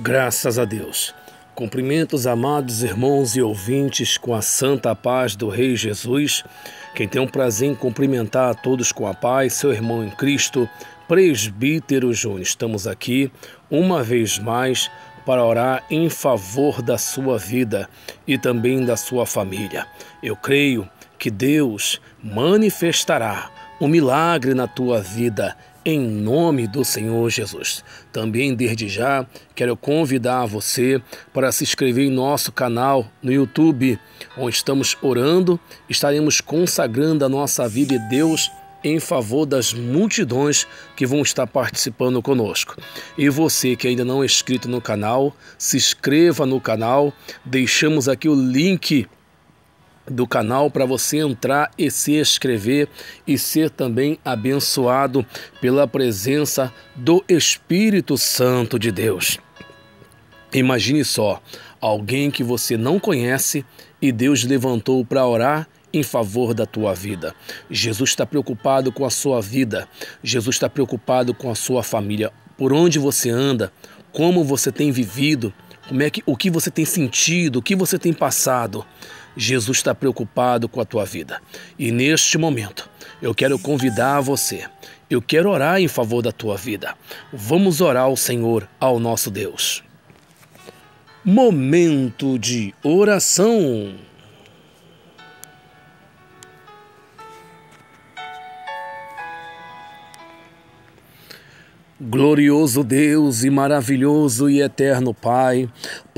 Graças a Deus. Cumprimentos, amados irmãos e ouvintes, com a santa paz do Rei Jesus. Quem tem o um prazer em cumprimentar a todos com a paz, seu irmão em Cristo, Presbítero Júnior. Estamos aqui uma vez mais para orar em favor da sua vida e também da sua família. Eu creio que Deus manifestará um milagre na tua vida, em nome do Senhor Jesus. Também, desde já, quero convidar você para se inscrever em nosso canal no YouTube, onde estamos orando, estaremos consagrando a nossa vida e Deus em favor das multidões que vão estar participando conosco. E você que ainda não é inscrito no canal, se inscreva no canal. Deixamos aqui o link do canal para você entrar e se inscrever e ser também abençoado pela presença do Espírito Santo de Deus. Imagine só, alguém que você não conhece e Deus levantou para orar em favor da tua vida. Jesus está preocupado com a sua vida, Jesus está preocupado com a sua família, por onde você anda, como você tem vivido, como é que, o que você tem sentido, o que você tem passado. Jesus está preocupado com a tua vida. E neste momento, eu quero convidar você. Eu quero orar em favor da tua vida. Vamos orar ao Senhor, ao nosso Deus. Momento de oração. Glorioso Deus e maravilhoso e eterno Pai,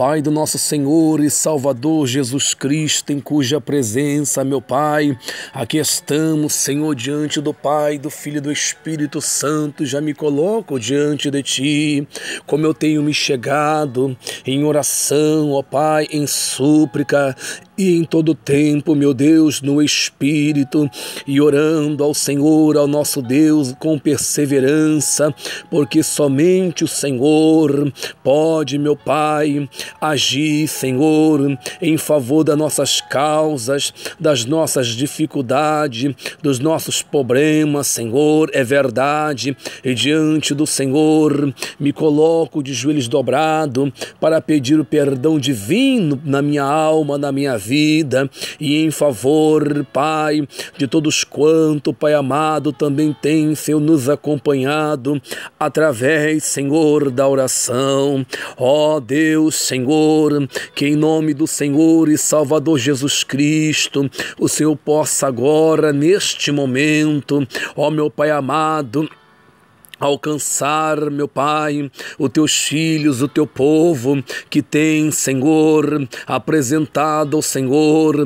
Pai do nosso Senhor e Salvador Jesus Cristo, em cuja presença, meu Pai, aqui estamos, Senhor, diante do Pai, do Filho e do Espírito Santo, já me coloco diante de Ti, como eu tenho me chegado em oração, ó Pai, em súplica, e em todo tempo, meu Deus, no Espírito, e orando ao Senhor, ao nosso Deus, com perseverança, porque somente o Senhor pode, meu Pai, Agi, Senhor, em favor das nossas causas, das nossas dificuldades, dos nossos problemas, Senhor, é verdade. E diante do Senhor, me coloco de joelhos dobrado para pedir o perdão divino na minha alma, na minha vida e em favor, Pai, de todos quanto, Pai amado, também tem, Senhor, nos acompanhado através, Senhor, da oração. Ó oh, Deus, Senhor, Senhor, que em nome do Senhor e Salvador Jesus Cristo, o Senhor possa agora, neste momento, ó meu Pai amado, alcançar, meu Pai, os teus filhos, o teu povo que tem, Senhor, apresentado ao Senhor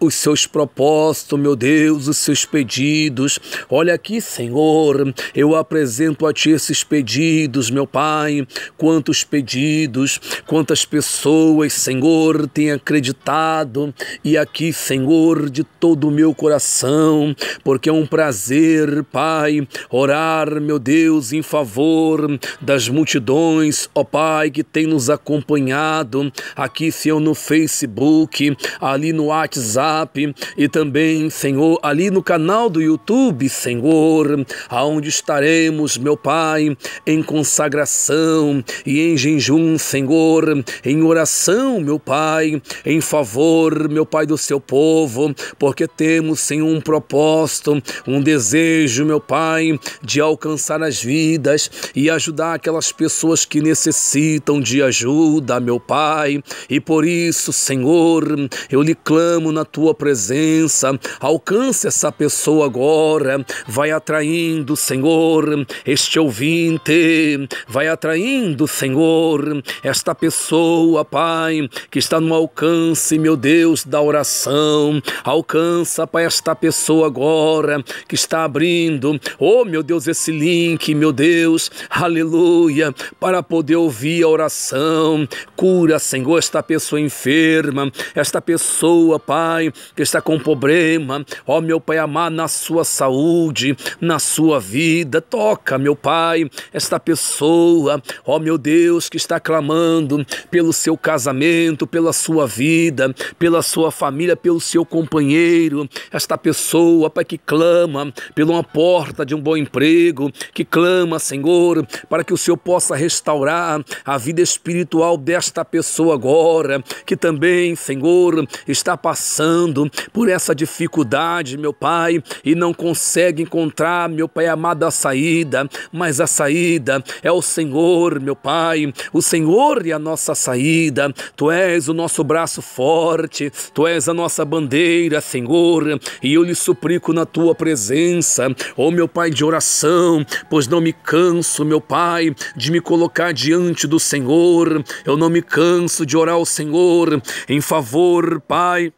os seus propósitos, meu Deus, os seus pedidos. Olha aqui, Senhor, eu apresento a Ti esses pedidos, meu Pai. Quantos pedidos, quantas pessoas, Senhor, têm acreditado e aqui, Senhor, de todo o meu coração, porque é um prazer, Pai, orar, meu Deus Deus, em favor das multidões, ó Pai, que tem nos acompanhado aqui, Senhor, no Facebook, ali no WhatsApp e também, Senhor, ali no canal do YouTube, Senhor, aonde estaremos, meu Pai, em consagração e em jejum, Senhor, em oração, meu Pai, em favor, meu Pai, do seu povo, porque temos, Senhor, um propósito, um desejo, meu Pai, de alcançar as vidas e ajudar aquelas pessoas que necessitam de ajuda, meu Pai. E por isso, Senhor, eu lhe clamo na tua presença. Alcance essa pessoa agora. Vai atraindo, Senhor, este ouvinte. Vai atraindo, Senhor, esta pessoa, Pai, que está no alcance, meu Deus, da oração. Alcança, Pai, esta pessoa agora que está abrindo. Oh, meu Deus, esse link aqui, meu Deus, aleluia, para poder ouvir a oração. Cura, Senhor, esta pessoa enferma, esta pessoa, Pai, que está com problema. Ó, meu Pai amado, na sua saúde, na sua vida, toca, meu Pai, esta pessoa, ó, meu Deus, que está clamando pelo seu casamento, pela sua vida, pela sua família, pelo seu companheiro, esta pessoa, Pai, que clama pela uma porta de um bom emprego, que clama, Senhor, para que o Senhor possa restaurar a vida espiritual desta pessoa agora, que também, Senhor, está passando por essa dificuldade, meu Pai, e não consegue encontrar, meu Pai amado, a saída, mas a saída é o Senhor, meu Pai, o Senhor é a nossa saída, Tu és o nosso braço forte, Tu és a nossa bandeira, Senhor, e eu lhe suplico na Tua presença, ó oh, meu Pai de oração, por pois não me canso, meu Pai, de me colocar diante do Senhor, eu não me canso de orar ao Senhor em favor, Pai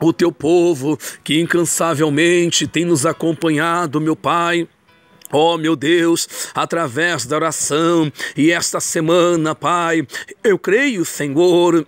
o teu povo que incansavelmente tem nos acompanhado, meu Pai. Ó oh, meu Deus, através da oração e esta semana, Pai, eu creio, Senhor,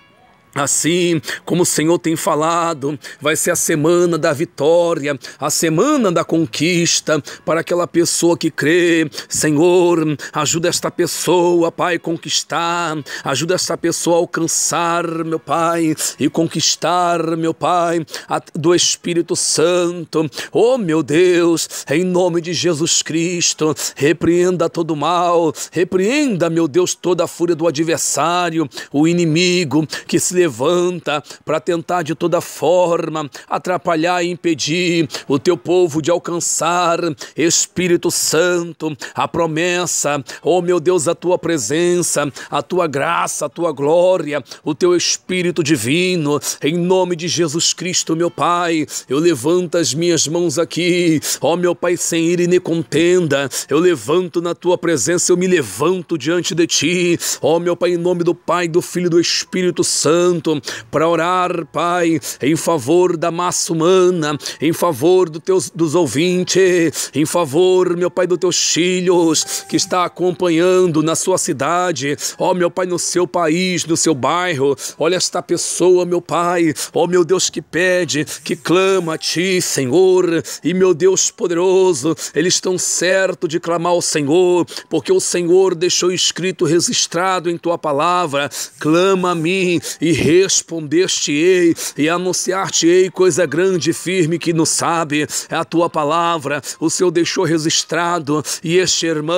Assim como o Senhor tem falado, vai ser a semana da vitória, a semana da conquista para aquela pessoa que crê. Senhor, ajuda esta pessoa, Pai, conquistar, ajuda esta pessoa a alcançar, meu Pai, e conquistar, meu Pai, a, do Espírito Santo. Oh, meu Deus, em nome de Jesus Cristo, repreenda todo mal, repreenda, meu Deus, toda a fúria do adversário, o inimigo que se levanta levanta para tentar de toda forma atrapalhar e impedir o teu povo de alcançar, Espírito Santo, a promessa, oh meu Deus, a tua presença, a tua graça, a tua glória, o teu Espírito divino, em nome de Jesus Cristo, meu Pai, eu levanto as minhas mãos aqui, ó meu Pai, sem ira e nem contenda, eu levanto na tua presença, eu me levanto diante de ti, ó meu Pai, em nome do Pai, do Filho e do Espírito Santo. Santo para orar, Pai, em favor da massa humana, em favor do teus, dos ouvintes, em favor, meu Pai, dos teus filhos que está acompanhando na sua cidade, ó meu Pai, no seu país, no seu bairro, olha esta pessoa, meu Pai, ó meu Deus que pede, que clama a Ti, Senhor, e meu Deus poderoso, eles estão certos de clamar ao Senhor, porque o Senhor deixou escrito, registrado em Tua palavra, clama a mim e respondeste-ei e anunciar-te-ei coisa grande e firme que não sabe. É a tua palavra, o Senhor deixou registrado, e este irmão,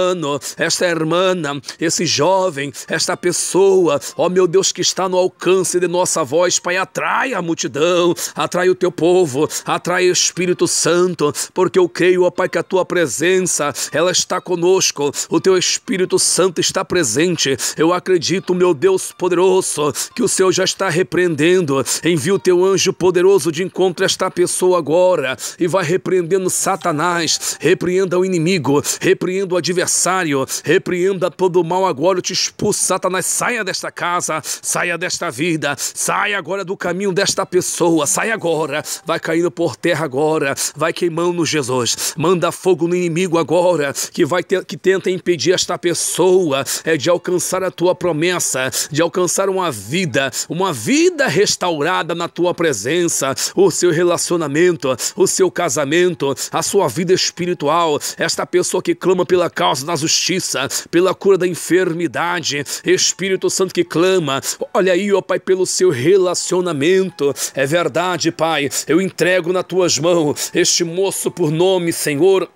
esta irmã, esse jovem, esta pessoa, ó meu Deus, que está no alcance de nossa voz, Pai, atrai a multidão, atrai o teu povo, atrai o Espírito Santo, porque eu creio, ó Pai, que a tua presença, ela está conosco, o teu Espírito Santo está presente. Eu acredito, meu Deus poderoso, que o Senhor já está está repreendendo. Envia o teu anjo poderoso de encontro a esta pessoa agora e vai repreendendo Satanás. Repreenda o inimigo, repreenda o adversário, repreenda todo o mal agora. Eu te expulso, Satanás. Saia desta casa, saia desta vida, saia agora do caminho desta pessoa. Saia agora. Vai caindo por terra agora, vai queimando Jesus. Manda fogo no inimigo agora que vai ter, que tenta impedir esta pessoa é de alcançar a tua promessa, de alcançar uma vida, uma uma vida restaurada na tua presença, o seu relacionamento, o seu casamento, a sua vida espiritual. Esta pessoa que clama pela causa da justiça, pela cura da enfermidade, Espírito Santo que clama, olha aí, ó Pai, pelo seu relacionamento. É verdade, Pai, eu entrego nas tuas mãos este moço por nome, Senhor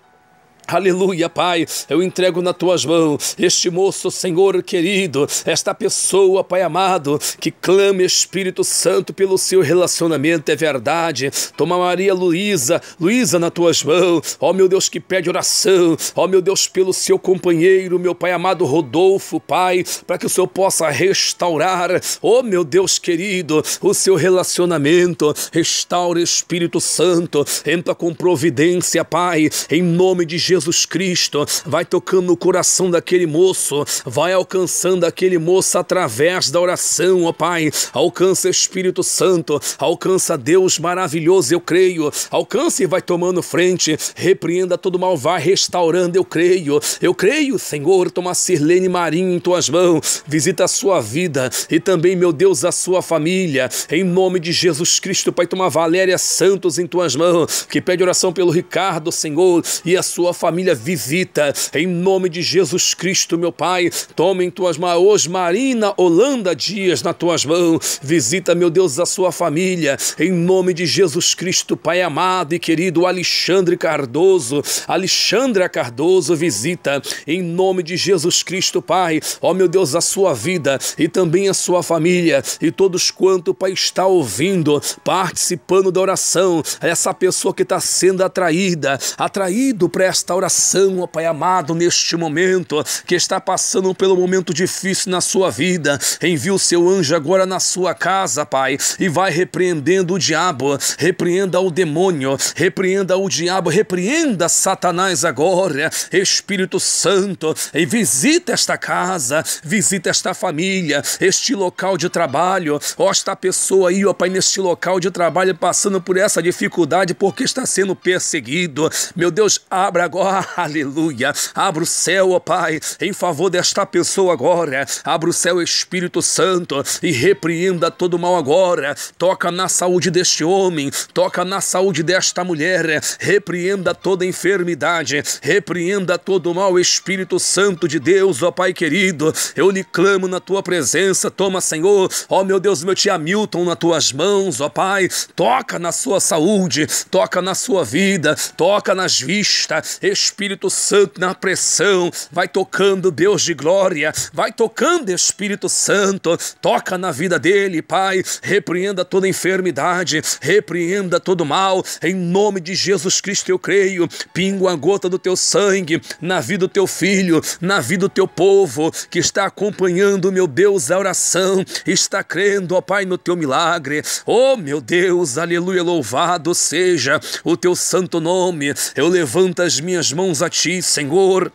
Aleluia, Pai, eu entrego nas tuas mãos este moço, Senhor querido, esta pessoa, Pai amado, que clame, Espírito Santo, pelo seu relacionamento, é verdade. Toma Maria Luísa, Luísa nas tuas mãos, ó meu Deus que pede oração, ó meu Deus, pelo seu companheiro, meu Pai amado Rodolfo, Pai, para que o Senhor possa restaurar, ó meu Deus querido, o seu relacionamento, restaure, Espírito Santo, entra com providência, Pai, em nome de Jesus. Jesus Cristo, vai tocando no coração daquele moço, vai alcançando aquele moço através da oração, ó Pai. Alcança Espírito Santo, alcança Deus maravilhoso, eu creio. Alcança e vai tomando frente, repreenda todo mal, vai restaurando, eu creio. Eu creio, Senhor, toma Sirlene Marinho em tuas mãos, visita a sua vida e também, meu Deus, a sua família. Em nome de Jesus Cristo, Pai, toma Valéria Santos em tuas mãos, que pede oração pelo Ricardo, Senhor, e a sua família família visita. Em nome de Jesus Cristo, meu Pai, toma em tuas mãos Marina Holanda Dias nas tuas mãos. Visita, meu Deus, a sua família. Em nome de Jesus Cristo, Pai amado e querido Alexandre Cardoso. Alexandra Cardoso visita. Em nome de Jesus Cristo, Pai, ó meu Deus, a sua vida e também a sua família e todos quanto, Pai, está ouvindo, participando da oração. Essa pessoa que está sendo atraída, atraído para esta restauração, ó Pai amado, neste momento, que está passando pelo momento difícil na sua vida. Envia o seu anjo agora na sua casa, Pai, e vai repreendendo o diabo, repreenda o demônio, repreenda o diabo, repreenda Satanás agora, Espírito Santo, e visita esta casa, visita esta família, este local de trabalho, ó, esta pessoa aí, ó Pai, neste local de trabalho passando por essa dificuldade porque está sendo perseguido. Meu Deus, abra agora oh, aleluia. Abra o céu, ó oh, Pai, em favor desta pessoa agora. Abra o céu, Espírito Santo, e repreenda todo mal agora. Toca na saúde deste homem, toca na saúde desta mulher. Repreenda toda enfermidade, repreenda todo mal, Espírito Santo de Deus, ó oh, Pai querido. Eu lhe clamo na tua presença. Toma, Senhor, ó meu Deus, meu tia Milton, nas tuas mãos, ó Pai. Toca na sua saúde, toca na sua vida, toca nas vistas. Espírito Santo na pressão, vai tocando Deus de glória, vai tocando Espírito Santo, toca na vida dele, Pai, repreenda toda enfermidade, repreenda todo mal, em nome de Jesus Cristo eu creio, pingo a gota do teu sangue na vida do teu filho, na vida do teu povo que está acompanhando, meu Deus, a oração, está crendo, ó Pai, no teu milagre, oh meu Deus, aleluia, louvado seja o teu santo nome, eu levanto as minhas minhas mãos a ti, Senhor.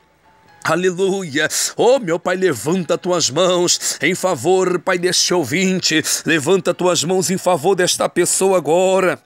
Aleluia. Oh, meu Pai, levanta tuas mãos em favor, Pai, deste ouvinte. Levanta tuas mãos em favor desta pessoa agora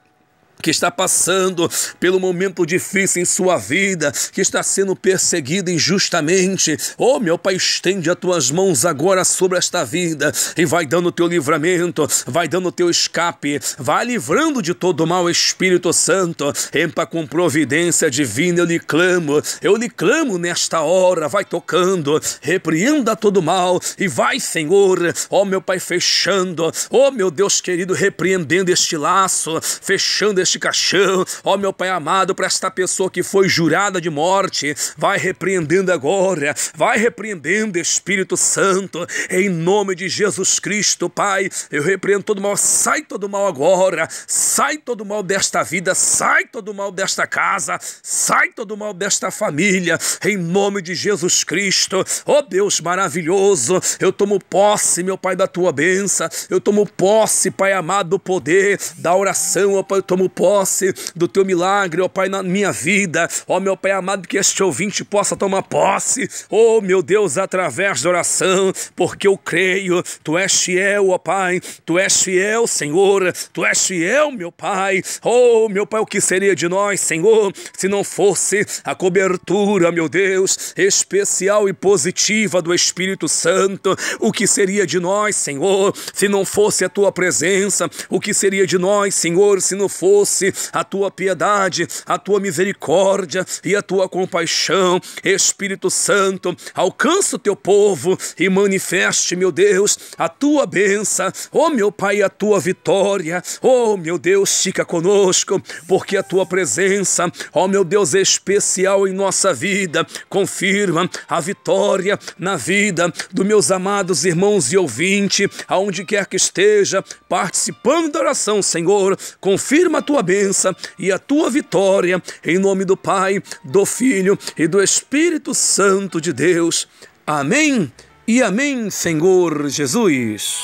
que está passando pelo momento difícil em sua vida, que está sendo perseguido injustamente. Oh, meu Pai, estende as tuas mãos agora sobre esta vida e vai dando o teu livramento, vai dando o teu escape, vai livrando de todo mal, Espírito Santo. Empa com providência divina, eu lhe clamo, eu lhe clamo nesta hora, vai tocando, repreenda todo mal e vai, Senhor, ó oh, meu Pai, fechando, ó oh, meu Deus querido, repreendendo este laço, fechando este este caixão, ó meu Pai amado, para esta pessoa que foi jurada de morte, vai repreendendo agora, vai repreendendo, Espírito Santo, em nome de Jesus Cristo, Pai, eu repreendo todo mal, sai todo mal agora, sai todo mal desta vida, sai todo mal desta casa, sai todo mal desta família, em nome de Jesus Cristo, ó Deus maravilhoso, eu tomo posse, meu Pai, da tua bênção, eu tomo posse, Pai amado, do poder da oração, eu tomo posse posse do teu milagre, ó Pai, na minha vida. Ó meu Pai amado, que este ouvinte possa tomar posse. Oh meu Deus, através da oração, porque eu creio, tu és fiel, ó Pai, tu és fiel, Senhor, tu és fiel, meu Pai. Oh meu Pai, o que seria de nós, Senhor, se não fosse a cobertura, meu Deus, especial e positiva do Espírito Santo? O que seria de nós, Senhor, se não fosse a tua presença? O que seria de nós, Senhor, se não fosse a tua piedade, a tua misericórdia e a tua compaixão. Espírito Santo, alcança o teu povo e manifeste, meu Deus, a tua bênção. Oh, meu Pai, a tua vitória. Oh, meu Deus, fica conosco, porque a tua presença, oh, meu Deus, é especial em nossa vida. Confirma a vitória na vida dos meus amados irmãos e ouvintes, aonde quer que esteja, participando da oração, Senhor. Confirma a tua tua bênção e a tua vitória, em nome do Pai, do Filho e do Espírito Santo de Deus. Amém e amém, Senhor Jesus.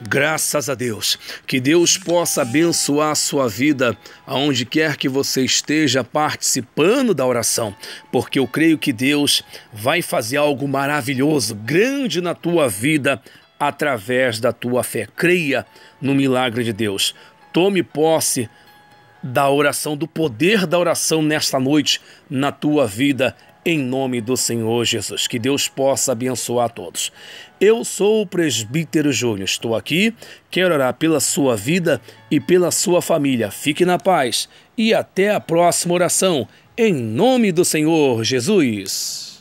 Graças a Deus, que Deus possa abençoar a sua vida aonde quer que você esteja participando da oração, porque eu creio que Deus vai fazer algo maravilhoso, grande na tua vida através da tua fé. Creia no milagre de Deus. Tome posse da oração, do poder da oração nesta noite na tua vida, em nome do Senhor Jesus. Que Deus possa abençoar a todos. Eu sou o presbítero Júnior, estou aqui, quero orar pela sua vida e pela sua família. Fique na paz e até a próxima oração, em nome do Senhor Jesus.